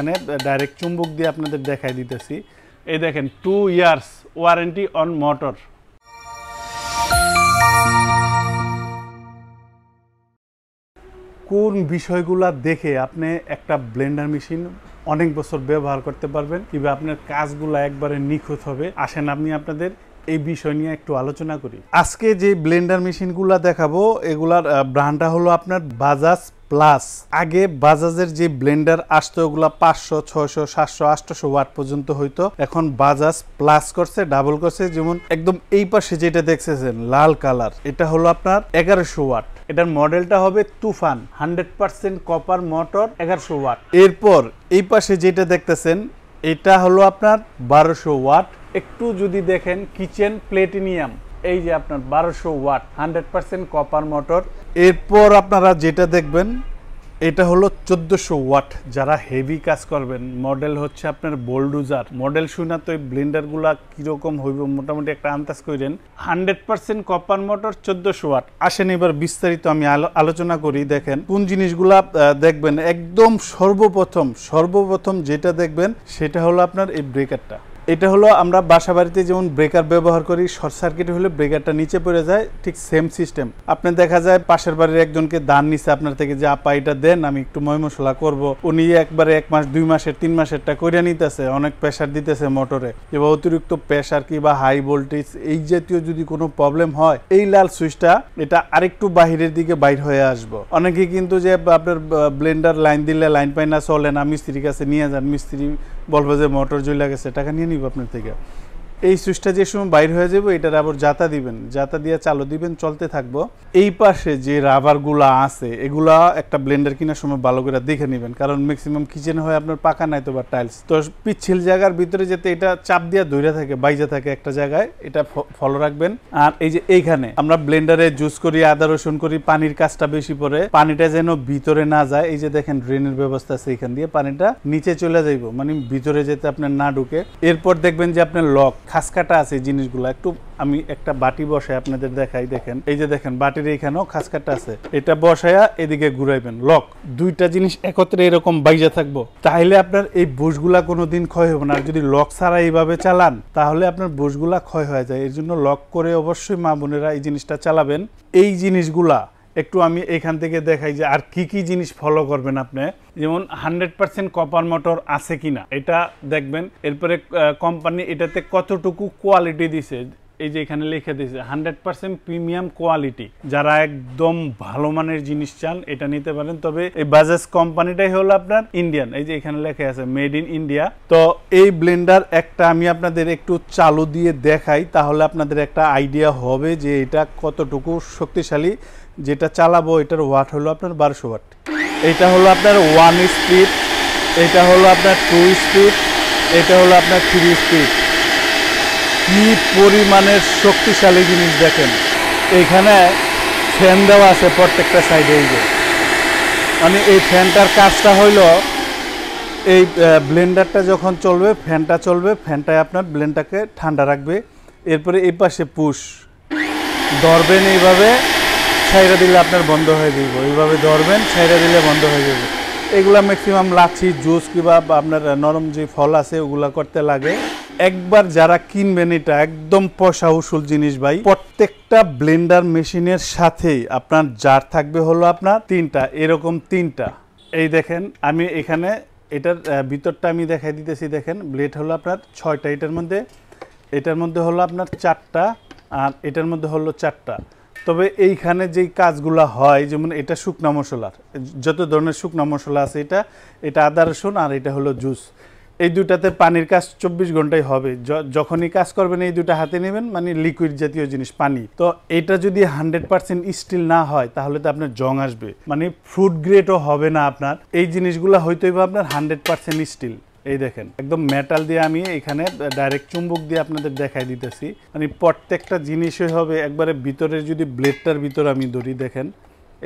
এখানে ডাইরেক্ট চুম্বক দিয়ে আপনাদের দেখাই দিতেছি এই দেখেন two years warranty on motor কোন বিষয়গুলো দেখে আপনি একটা ব্লেন্ডার মেশিন অনেক বছর ব্যবহার করতে পারবেন কিংবা আপনার কাজগুলো একবারে নিখুঁত হবে আসেন আপনি আপনাদের এই বিষয় নিয়ে একটু আলোচনা করি আজকে যে ব্লেন্ডার মেশিনগুলো দেখাবো এগুলার ব্র্যান্ডটা হলো আপনার বাজাজ প্লাস আগে বাজাজের যে ব্লেন্ডার আসতো ওগুলা পাঁচশো ছয়শো সাতশো আটশো ওয়াট পর্যন্ত হইতো এখন বাজাজ প্লাস করছে ডাবল করছে যেমন একদম এই পাশে যেটা দেখতেছেন লাল কালার এটা হলো আপনার এগারোশো ওয়াট এটার মডেলটা হবে Tufan hundred percent copper motor এগারোশো ওয়াট এরপর এই পাশে যেটা দেখতেছেন এটা হলো আপনার বারোশো ওয়াট একটু যদি দেখেন কিচেন প্লেটিনিয়াম এই যে আপনার বারোশো watt hundred percent copper motor এরপর আপনারা যেটা দেখবেন এটা হলো চোদ্দোশো ওয়াট যারা হেভি কাজ করবেন মডেল হচ্ছে আপনার বোল্ডুজার মডেল শুনা তো এই ব্লেন্ডারগুলা কীরকম হইব মোটামুটি একটা আন্দাজ করেন হান্ড্রেড পার্সেন্ট কপার মোটর চোদ্দোশো ওয়াট আসেন এবার বিস্তারিত আমি আলোচনা করি দেখেন কোন জিনিসগুলা দেখবেন একদম সর্বপ্রথম সর্বপ্রথম যেটা দেখবেন সেটা হলো আপনার এই ব্রেকারটা এটা হলো আমরা বাসা বাড়িতে যেমন ব্রেকার ব্যবহার করি শর্ট সার্কিট হলে ব্রেকারটা নিচে পড়ে যায় ঠিক সেম সিস্টেম আপনি দেখা যায় পাশের বাড়ির একজনকে দান নিছে আপনার থেকে যে আপা এটা দেন আমি একটু ময় মশলা করবো উনি একবারে এক মাস দুই মাসের তিন মাসেরটা করে নিতেছে অনেক প্রেশার দিতেছে মোটরে এবার অতিরিক্ত প্রেশার কি বা হাই ভোল্টেজ এই জাতীয় যদি কোনো প্রবলেম হয় এই লাল সুইচটা এটা আরেকটু বাহিরের দিকে বাইর হয়ে আসবো অনেকে কিন্তু যে আপনার ব্লেন্ডার লাইন দিলে লাইন পাই না চলে না মিস্ত্রির কাছে নিয়ে যান মিস্ত্রি বলবে যে মোটর জুই লাগেছে টাকা নিয়ে নিব আপনার থেকে এই সুইচটা যে সময় বাইর হয়ে যাবে এটার আবার জাতা দিবেন জাতা দিয়ে চালু দিবেন চলতে থাকবো এই পাশে যে গুলা আছে এগুলা একটা ব্লেন্ডার কেনার সময় ভালো করে দেখে নেবেন কারণ ম্যাক্সিমাম কিচেন হয় আপনার পাকা নাই তো বা টাইলস তো পিচ্ছিল জায়গার ভিতরে যাতে এটা চাপ দিয়ে ধরে থাকে বাইজা থাকে একটা জায়গায় এটা ফলো রাখবেন আর এই যে এইখানে আমরা ব্লেন্ডারে জুস করি আদা রসুন করি পানির কাজটা বেশি পরে পানিটা যেন ভিতরে না যায় এই যে দেখেন ড্রেনের ব্যবস্থা আছে এখান দিয়ে পানিটা নিচে চলে যাইব মানে ভিতরে যেতে আপনার না ঢুকে এরপর দেখবেন যে আপনার লক খাসকাটা আছে জিনিসগুলো একটু আমি একটা বাটি বসাই আপনাদের দেখাই দেখেন এই যে দেখেন বাটির এইখানেও খাসকাটা আছে এটা বসায়া এদিকে ঘুরাইবেন লক দুইটা জিনিস একত্রে এরকম বাইজা থাকবো তাহলে আপনার এই বুশগুলা কোনো দিন ক্ষয় হবে না আর যদি লক ছাড়া এইভাবে চালান তাহলে আপনার বুশগুলা ক্ষয় হয়ে যায় এর জন্য লক করে অবশ্যই মা বোনেরা এই জিনিসটা চালাবেন এই জিনিসগুলা একটু আমি এখান থেকে দেখাই যে আর কি কি জিনিস ফলো করবেন আপনি যেমন হান্ড্রেড পার্সেন্ট কপার মোটর আছে কি না এটা দেখবেন এরপরে কোম্পানি এটাতে কতটুকু কোয়ালিটি দিছে এই যে এখানে লিখে দিয়েছে হান্ড্রেড পার্সেন্ট প্রিমিয়াম কোয়ালিটি যারা একদম ভালো মানের জিনিস চান এটা নিতে পারেন তবে এই বাজাজ কোম্পানিটাই হলো আপনার ইন্ডিয়ান এই যে এখানে লেখা আছে মেড ইন ইন্ডিয়া তো এই ব্লেন্ডার একটা আমি আপনাদের একটু চালু দিয়ে দেখাই তাহলে আপনাদের একটা আইডিয়া হবে যে এটা কতটুকু শক্তিশালী যেটা চালাবো এটার ওয়াট হলো আপনার বারোশো ওয়াট এটা হলো আপনার ওয়ান স্পিড এটা হলো আপনার টু স্পিড এটা হলো আপনার থ্রি স্পিড কী পরিমাণের শক্তিশালী জিনিস দেখেন এখানে ফ্যান দেওয়া আছে প্রত্যেকটা সাইডে এই যে মানে এই ফ্যানটার কাজটা হইল এই ব্লেন্ডারটা যখন চলবে ফ্যানটা চলবে ফ্যানটায় আপনার ব্লেন্ডারকে ঠান্ডা রাখবে এরপরে এই পাশে পুশ ধরবেন এইভাবে ছাইরা দিলে আপনার বন্ধ হয়ে যাবে এইভাবে ধরবেন ছাইরা দিলে বন্ধ হয়ে যাবে এগুলা ম্যাক্সিমাম লাচ্ছি জুস কিংবা আপনার নরম যে ফল আছে ওগুলা করতে লাগে একবার যারা কিনবেন এটা একদম পয়সা উসুল জিনিস ভাই প্রত্যেকটা ব্লেন্ডার মেশিনের সাথে আপনার জার থাকবে হলো আপনার তিনটা এরকম তিনটা এই দেখেন আমি এখানে এটার ভিতরটা আমি দেখাই দিতেছি দেখেন ব্লেড হলো আপনার ছয়টা এটার মধ্যে এটার মধ্যে হলো আপনার চারটা আর এটার মধ্যে হলো চারটা তবে এইখানে যেই কাজগুলা হয় যেমন এটা শুকনা মশলার যত ধরনের শুকনা মশলা আছে এটা এটা আদা রসুন আর এটা হলো জুস এই দুটাতে পানির কাজ চব্বিশ ঘন্টায় হবে যখনই কাজ করবেন এই দুটা হাতে নেবেন মানে লিকুইড জাতীয় জিনিস পানি তো এটা যদি হান্ড্রেড পার্সেন্ট স্টিল না হয় তাহলে তো আপনার জং আসবে মানে ফ্রুট গ্রেডও হবে না আপনার এই জিনিসগুলো হয়তো আপনার হান্ড্রেড পার্সেন্ট স্টিল এই দেখেন একদম মেটাল দিয়ে আমি এখানে ডাইরেক্ট চুম্বক দিয়ে আপনাদের দেখাই দিতেছি মানে প্রত্যেকটা জিনিসই হবে একবারে ভিতরে যদি ব্লেডটার ভিতরে আমি ধরি দেখেন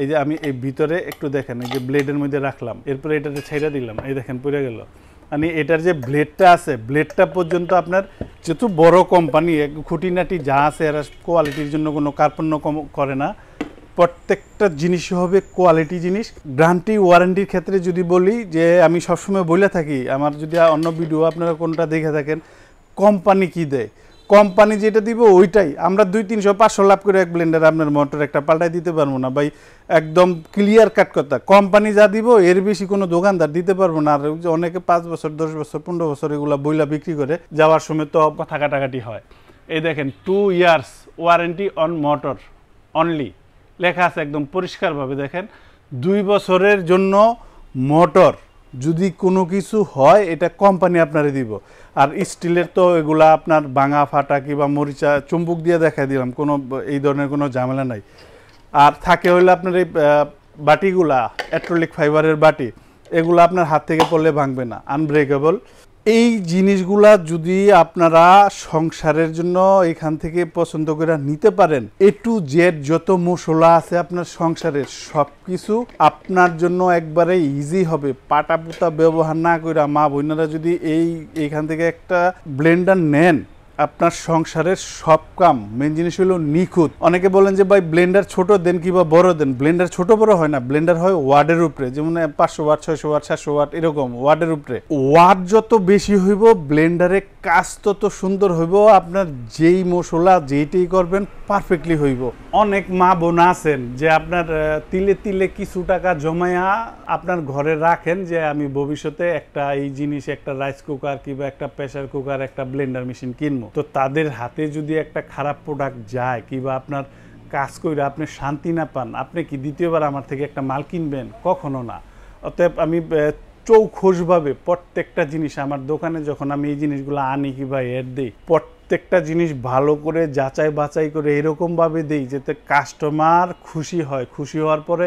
এই যে আমি এই ভিতরে একটু দেখেন এই যে ব্লেডের মধ্যে রাখলাম এরপরে এটাতে ছেড়ে দিলাম এই দেখেন পড়ে গেল মানে এটার যে ব্লেডটা আছে ব্লেডটা পর্যন্ত আপনার যেহেতু বড় কোম্পানি খুঁটিনাটি যা আছে এরা কোয়ালিটির জন্য কোনো কার্পণ্য করে না প্রত্যেকটা জিনিসই হবে কোয়ালিটি জিনিস গ্রান্টি ওয়ারেন্টির ক্ষেত্রে যদি বলি যে আমি সবসময় বলে থাকি আমার যদি অন্য ভিডিও আপনারা কোনটা দেখে থাকেন কোম্পানি কি দেয় কোম্পানি যেটা দিব ওইটাই আমরা দুই তিনশো পাঁচশো লাভ করে এক ব্লেন্ডার আপনার মোটর একটা পাল্টাই দিতে পারবো না ভাই একদম ক্লিয়ার কাট কথা কোম্পানি যা দিব এর বেশি কোনো দোকানদার দিতে পারবো না আর অনেকে পাঁচ বছর দশ বছর পনেরো বছর এগুলো বইলা বিক্রি করে যাওয়ার সময় তো টাকাটি হয় এই দেখেন two years warranty on motor only লেখা আছে একদম পরিষ্কারভাবে দেখেন দুই বছরের জন্য মোটর যদি কোনো কিছু হয় এটা কোম্পানি আপনারে দিব আর স্টিলের তো এগুলা আপনার ভাঙা ফাটা কিংবা মরিচা চুম্বুক দিয়ে দেখা দিলাম কোনো এই ধরনের কোনো ঝামেলা নাই আর থাকে হইলে আপনার এই বাটিগুলা অ্যাট্রোলিক ফাইবারের বাটি এগুলো আপনার হাত থেকে পড়লে ভাঙবে না আনব্রেকেবল এই জিনিসগুলা যদি আপনারা সংসারের জন্য এখান থেকে পছন্দ করে নিতে পারেন এ টু জেড যত মশলা আছে আপনার সংসারের সব কিছু আপনার জন্য একবারে ইজি হবে পাটা পুতা ব্যবহার না করে মা বোনেরা যদি এই এখান থেকে একটা ব্লেন্ডার নেন আপনার সংসারের সব কাম মেন জিনিস হলো নিখুঁত অনেকে বলেন যে ভাই ব্লেন্ডার ছোট দেন কিংবা বড় দেন ব্লেন্ডার ছোট বড় হয় না ব্লেন্ডার হয় ওয়ার্ডের উপরে যেমন পাঁচশো ওয়াট ছয়শো ওয়ার্ড সাতশো ওয়ার্ড এরকম ওয়ার্ডের উপরে ওয়ার্ড যত বেশি হইব ব্লেন্ডারে কাজ তত সুন্দর হইব আপনার যেই মশলা যেইটাই করবেন পারফেক্টলি হইব অনেক মা বোন আছেন যে আপনার তিলে তিলে কিছু টাকা জমায়া আপনার ঘরে রাখেন যে আমি ভবিষ্যতে একটা এই জিনিস একটা রাইস কুকার কিংবা একটা প্রেশার কুকার একটা ব্লেন্ডার মেশিন কিনবো তো তাদের হাতে যদি একটা খারাপ প্রোডাক্ট যায় কিংবা আপনার কাজ করে আপনি শান্তি না পান আপনি কি দ্বিতীয়বার আমার থেকে একটা মাল কিনবেন কখনো না অতএব আমি চৌখোশভাবে প্রত্যেকটা জিনিস আমার দোকানে যখন আমি এই জিনিসগুলো আনি কিংবা এর দিই প্রত্যেকটা জিনিস ভালো করে যাচাই বাছাই করে এরকমভাবে দিই যাতে কাস্টমার খুশি হয় খুশি হওয়ার পরে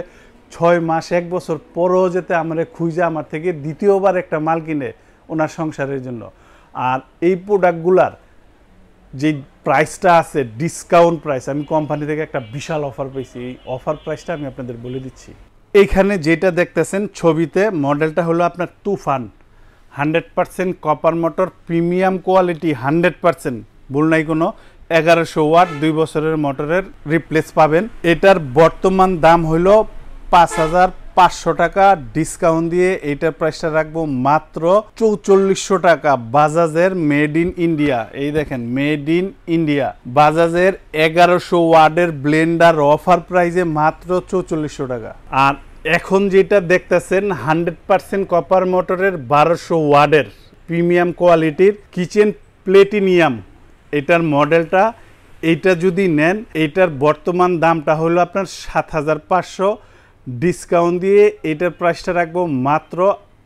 ছয় মাস এক বছর পরও যাতে আমার খুঁজে আমার থেকে দ্বিতীয়বার একটা মাল কিনে ওনার সংসারের জন্য আর এই প্রোডাক্টগুলার যে প্রাইসটা আছে ডিসকাউন্ট প্রাইস আমি কোম্পানি থেকে একটা বিশাল অফার পেয়েছি এই অফার প্রাইসটা আমি আপনাদের বলে দিচ্ছি এইখানে যেটা দেখতেছেন ছবিতে মডেলটা হলো আপনার Tufan hundred percent copper motor premium quality hundred percent ভুল নাই কোনো এগারোশো ওয়াট দুই বছরের মোটরের রিপ্লেস পাবেন এটার বর্তমান দাম হলো পাঁচ হাজার পাঁচশো টাকা ডিসকাউন্ট দিয়ে এইটার প্রাইসটা রাখবো মাত্র চৌচল্লিশশো টাকা বাজাজের মেড ইন ইন্ডিয়া এই দেখেন মেড ইন ইন্ডিয়া বাজাজের এগারোশো ওয়ার্ডের ব্লেন্ডার অফার প্রাইজে মাত্র চৌচল্লিশশো টাকা আর এখন যেটা দেখতেছেন হান্ড্রেড পার্সেন্ট কপার মোটরের বারোশো ওয়ার্ডের প্রিমিয়াম কোয়ালিটির কিচেন প্লেটিনিয়াম এটার মডেলটা এইটা যদি নেন এটার বর্তমান দামটা হলো আপনার সাত হাজার পাঁচশো ডিসকাউন্ট দিয়ে এটার প্রাইসটা রাখবো মাত্র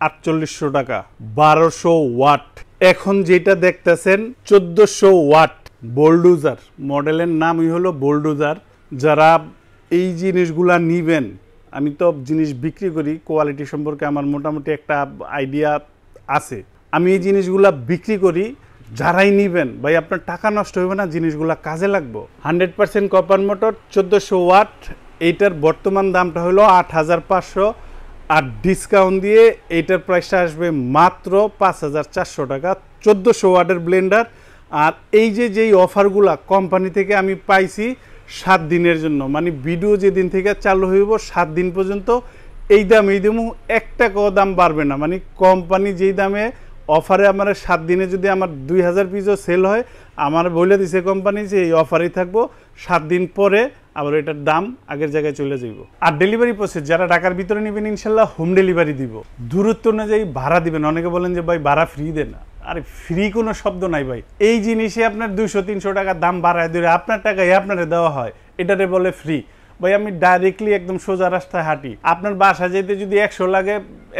আটচল্লিশশো টাকা বারোশো ওয়াট এখন যেটা দেখতেছেন চোদ্দোশো ওয়াট বোল্ডুজার মডেলের নামই হলো বোল্ডুজার যারা এই জিনিসগুলা নিবেন আমি তো জিনিস বিক্রি করি কোয়ালিটি সম্পর্কে আমার মোটামুটি একটা আইডিয়া আছে আমি এই জিনিসগুলা বিক্রি করি যারাই নিবেন ভাই আপনার টাকা নষ্ট হবে না জিনিসগুলা কাজে লাগবো হান্ড্রেড পার্সেন্ট কপার মোটর চোদ্দোশো ওয়াট এইটার বর্তমান দামটা হলো আট হাজার পাঁচশো আর ডিসকাউন্ট দিয়ে এইটার প্রাইসটা আসবে মাত্র পাঁচ হাজার চারশো টাকা চোদ্দোশো ওয়াটের ব্লেন্ডার আর এই যে যেই অফারগুলা কোম্পানি থেকে আমি পাইছি সাত দিনের জন্য মানে ভিডিও যেদিন থেকে চালু হইব সাত দিন পর্যন্ত এই দাম এই দামও একটা টাকাও দাম বাড়বে না মানে কোম্পানি যেই দামে অফারে আমার সাত দিনে যদি আমার দুই হাজার পিসও সেল হয় আমার বলে দিছে কোম্পানি যে এই অফারেই থাকবো সাত দিন পরে আবার এটার দাম আগের জায়গায় চলে যাইব আর ডেলিভারি প্রসেস যারা ঢাকার ভিতরে নেবেন ইনশাল্লাহ হোম ডেলিভারি দিব দূরত্ব অনুযায়ী ভাড়া দিবেন অনেকে বলেন যে ভাই ভাড়া ফ্রি দেন আরে ফ্রি কোনো শব্দ নাই ভাই এই জিনিসে আপনার দুইশো তিনশো টাকা দাম বাড়ায় ধরে আপনার টাকায় আপনারে দেওয়া হয় এটারে বলে ফ্রি ভাই আমি ডাইরেক্টলি একদম সোজা রাস্তায় হাঁটি আপনার বাসা যেতে যদি একশো লাগে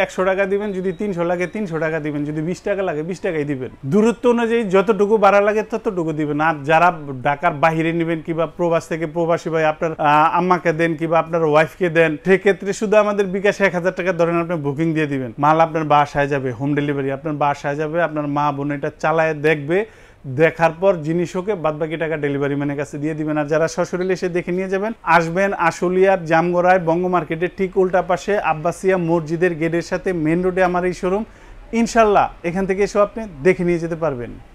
একশো টাকা দিবেন যদি তিনশো লাগে তিনশো টাকা দিবেন যদি বিশ টাকা লাগে বিশ টাকাই দিবেন দূরত্ব অনুযায়ী যতটুকু বাড়া লাগে ততটুকু দিবেন আর যারা ঢাকার বাহিরে নেবেন কিংবা প্রবাস থেকে প্রবাসী ভাই আপনার আম্মাকে দেন কিংবা আপনার ওয়াইফকে দেন সেক্ষেত্রে শুধু আমাদের বিকাশে এক হাজার টাকা ধরেন আপনি বুকিং দিয়ে দিবেন মাল আপনার বাসায় যাবে হোম ডেলিভারি আপনার বাসায় যাবে আপনার মা বোন এটা চালায় দেখবে দেখার পর জিনিস ওকে বাদ বাকি টাকা ডেলিভারি ম্যানের কাছে দিয়ে দিবেন আর যারা সশরীরে এসে দেখে নিয়ে যাবেন আসবেন আশুলিয়ার জামগড়ায় বঙ্গ মার্কেটের ঠিক উল্টা পাশে আব্বাসিয়া মসজিদের গেটের সাথে মেন রোডে আমার এই শোরুম ইনশাল্লাহ এখান থেকে এসেও আপনি দেখে নিয়ে যেতে পারবেন